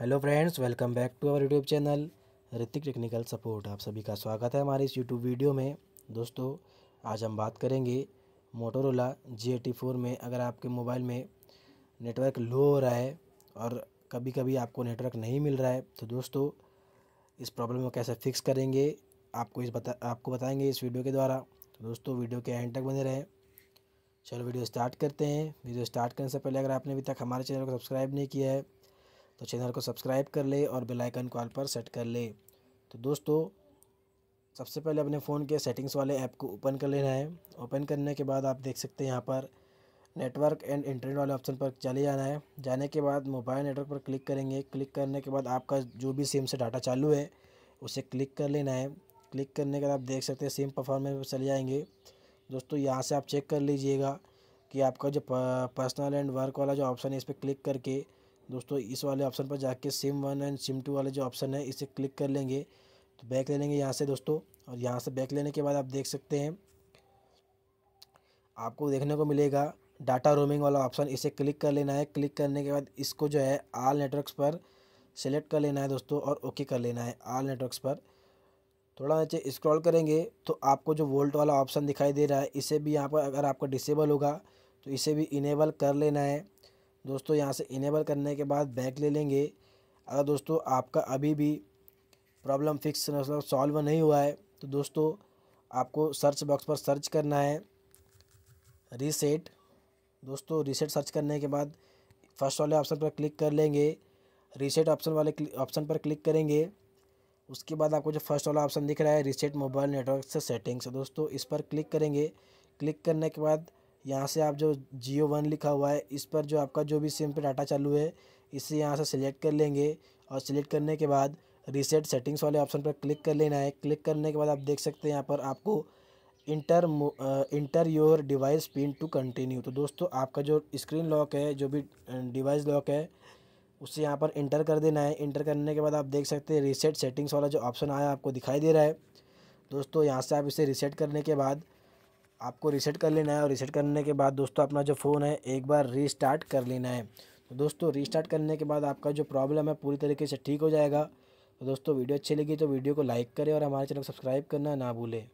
hello friends welcome back to our YouTube channel Hrithik technical support आप सभी का स्वागत है हमारे इस यूट्यूब वीडियो में दोस्तों आज हम बात करेंगे मोटोरोला जी एटी फोर में अगर आपके मोबाइल में नेटवर्क लो हो रहा है और कभी कभी आपको नेटवर्क नहीं मिल रहा है तो दोस्तों इस प्रॉब्लम को कैसे फिक्स करेंगे आपको इस बता आपको बताएंगे इस वीडियो के द्वारा तो दोस्तों वीडियो के एंड तक बने रहें चलो वीडियो स्टार्ट करते हैं वीडियो स्टार्ट करने से पहले अगर आपने अभी तक हमारे चैनल को सब्सक्राइब नहीं किया है तो चैनल को सब्सक्राइब कर ले और बेल आइकन कॉल पर सेट कर ले तो दोस्तों सबसे पहले अपने फ़ोन के सेटिंग्स वाले ऐप को ओपन कर लेना है ओपन करने के बाद आप देख सकते हैं यहाँ पर नेटवर्क एंड इंटरनेट वाले ऑप्शन पर चले जाना है जाने के बाद मोबाइल नेटवर्क पर क्लिक करेंगे क्लिक करने के बाद आपका जो भी सिम से डाटा चालू है उसे क्लिक कर लेना है क्लिक करने के बाद आप देख सकते हैं सिम परफॉर्मेंस पर चले जाएंगे दोस्तों यहाँ से आप चेक कर लीजिएगा कि आपका जो पर्सनल एंड वर्क वाला जो ऑप्शन है इस पर क्लिक करके दोस्तों इस वाले ऑप्शन पर जाके SIM one and SIM two वाले जो ऑप्शन है इसे क्लिक कर लेंगे तो बैक ले लेंगे यहाँ से दोस्तों और यहाँ से बैक लेने के बाद आप देख सकते हैं आपको देखने को मिलेगा डाटा रोमिंग वाला ऑप्शन इसे क्लिक कर लेना है क्लिक करने के बाद इसको जो है आल नेटवर्क्स पर सेलेक्ट कर लेना है दोस्तों और ओके कर लेना है आल नेटवर्क्स पर थोड़ा नीचे स्क्रॉल करेंगे तो आपको जो वोल्ट वाला ऑप्शन दिखाई दे रहा है इसे भी यहाँ पर अगर आपका डिसेबल होगा तो इसे भी इनेबल कर लेना है दोस्तों यहाँ से इनेबल करने के बाद बैक ले लेंगे अगर दोस्तों आपका अभी भी प्रॉब्लम फिक्स मतलब सॉल्व नहीं हुआ है तो दोस्तों आपको सर्च बॉक्स पर सर्च करना है रीसेट दोस्तों रीसेट सर्च करने के बाद फर्स्ट वाले ऑप्शन पर क्लिक कर लेंगे रीसेट ऑप्शन वाले ऑप्शन पर क्लिक करेंगे उसके बाद आपको जो फर्स्ट वाला ऑप्शन दिख रहा है रीसेट मोबाइल नेटवर्क से सेटिंग्स दोस्तों इस पर क्लिक करेंगे क्लिक करने के बाद यहाँ से आप जो जियो वन लिखा हुआ है इस पर जो आपका जो भी सिम पे डाटा चालू है इसे यहाँ से सिलेक्ट कर लेंगे और सिलेक्ट करने के बाद रीसेट सेटिंग्स वाले ऑप्शन पर क्लिक कर लेना है क्लिक करने के बाद आप देख सकते हैं यहाँ पर आपको enter enter your device PIN to continue तो दोस्तों आपका जो स्क्रीन लॉक है जो भी डिवाइस लॉक है उसे यहाँ पर इंटर कर देना है इंटर करने के बाद आप देख सकते हैं रीसेट सेटिंग्स वाला जो ऑप्शन आया आपको दिखाई दे रहा है दोस्तों यहाँ से आप इसे रीसेट करने के बाद आपको रीसेट कर लेना है और रीसेट करने के बाद दोस्तों अपना जो फ़ोन है एक बार रीस्टार्ट कर लेना है तो दोस्तों रीस्टार्ट करने के बाद आपका जो प्रॉब्लम है पूरी तरीके से ठीक हो जाएगा तो दोस्तों वीडियो अच्छी लगी तो वीडियो को लाइक करें और हमारे चैनल को सब्सक्राइब करना ना भूलें